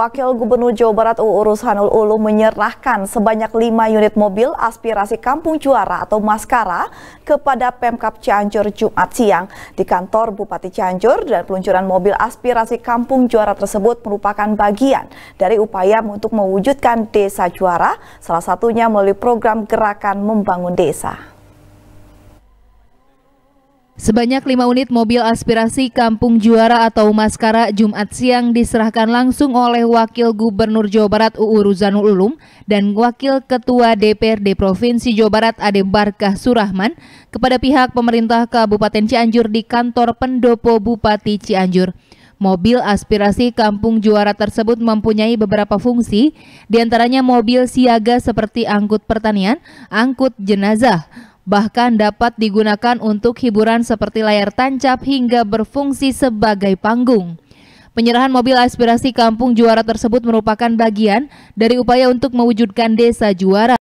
Wakil Gubernur Jawa Barat UU Rushanul Ulu menyerahkan sebanyak 5 unit mobil aspirasi Kampung Juara atau Maskara kepada Pemkap Cianjur Jumat siang. Di kantor Bupati Cianjur dan peluncuran mobil aspirasi Kampung Juara tersebut merupakan bagian dari upaya untuk mewujudkan desa juara, salah satunya melalui program gerakan membangun desa. Sebanyak lima unit mobil aspirasi Kampung Juara atau Maskara Jumat siang diserahkan langsung oleh Wakil Gubernur Jawa Barat UU Ruzanul Ulum dan Wakil Ketua DPRD Provinsi Jawa Barat Ade Barkah Surahman kepada pihak pemerintah Kabupaten Cianjur di kantor pendopo Bupati Cianjur. Mobil aspirasi Kampung Juara tersebut mempunyai beberapa fungsi, diantaranya mobil siaga seperti angkut pertanian, angkut jenazah, bahkan dapat digunakan untuk hiburan seperti layar tancap hingga berfungsi sebagai panggung. Penyerahan mobil aspirasi kampung juara tersebut merupakan bagian dari upaya untuk mewujudkan desa juara.